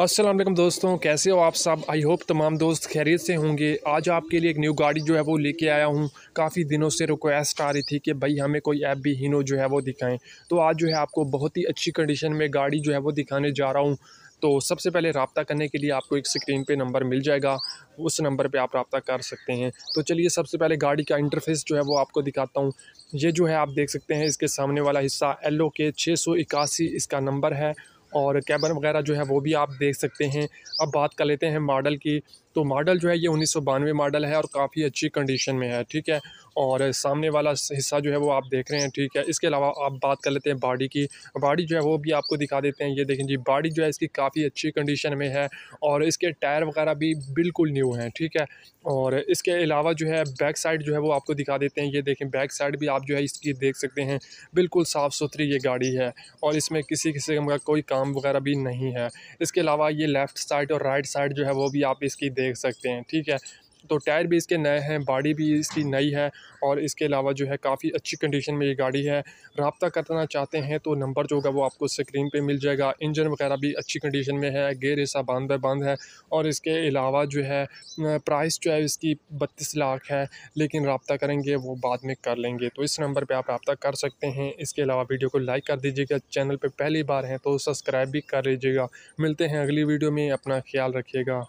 असलम दोस्तों कैसे हो आप सब आई होप तमाम दोस्त खैरियत से होंगे आज आपके लिए एक न्यू गाड़ी जो है वो लेके आया हूँ काफ़ी दिनों से रिक्वेस्ट आ रही थी कि भाई हमें कोई ऐप भी हीनो जो है वो दिखाएं तो आज जो है आपको बहुत ही अच्छी कंडीशन में गाड़ी जो है वो दिखाने जा रहा हूँ तो सबसे पहले रबता करने के लिए आपको एक स्क्रीन पर नंबर मिल जाएगा उस नंबर पर आप रबता कर सकते हैं तो चलिए सबसे पहले गाड़ी का इंटरफेस जो है वो आपको दिखाता हूँ ये जो है आप देख सकते हैं इसके सामने वाला हिस्सा एल ओ के छः इसका नंबर है और कैबन वगैरह जो है वो भी आप देख सकते हैं अब बात कर लेते हैं मॉडल की तो मॉडल जो है ये उन्नीस मॉडल है और काफ़ी अच्छी कंडीशन में है ठीक है और सामने वाला हिस्सा जो है वो आप देख रहे हैं ठीक है इसके अलावा आप बात कर लेते हैं बाड़ी की बाड़ी जो है वो भी आपको दिखा देते हैं ये देखें जी बाड़ी जो है इसकी काफ़ी अच्छी कंडीशन में है और इसके टायर वगैरह भी बिल्कुल न्यू हैं ठीक है और इसके अलावा जो है बैक साइड जो है वो आपको दिखा देते हैं ये देखें बैक साइड भी आप जो है इसकी देख सकते हैं बिल्कुल साफ़ सुथरी ये गाड़ी है और इसमें किसी किसी का कोई काम काम वगैरह भी नहीं है इसके अलावा ये लेफ़्ट साइड और राइट साइड जो है वो भी आप इसकी देख सकते हैं ठीक है तो टायर भी इसके नए हैं बॉडी भी इसकी नई है और इसके अलावा जो है काफ़ी अच्छी कंडीशन में ये गाड़ी है रबता करना चाहते हैं तो नंबर जो होगा वो आपको स्क्रीन पे मिल जाएगा इंजन वगैरह भी अच्छी कंडीशन में है गेयर ऐसा बांध बंद है और इसके अलावा जो है प्राइस जो है इसकी बत्तीस लाख है लेकिन रबता करेंगे वो बाद में कर लेंगे तो इस नंबर पर आप रबा कर सकते हैं इसके अलावा वीडियो को लाइक कर दीजिएगा चैनल पर पहली बार हैं तो सब्सक्राइब भी कर लीजिएगा मिलते हैं अगली वीडियो में अपना ख्याल रखिएगा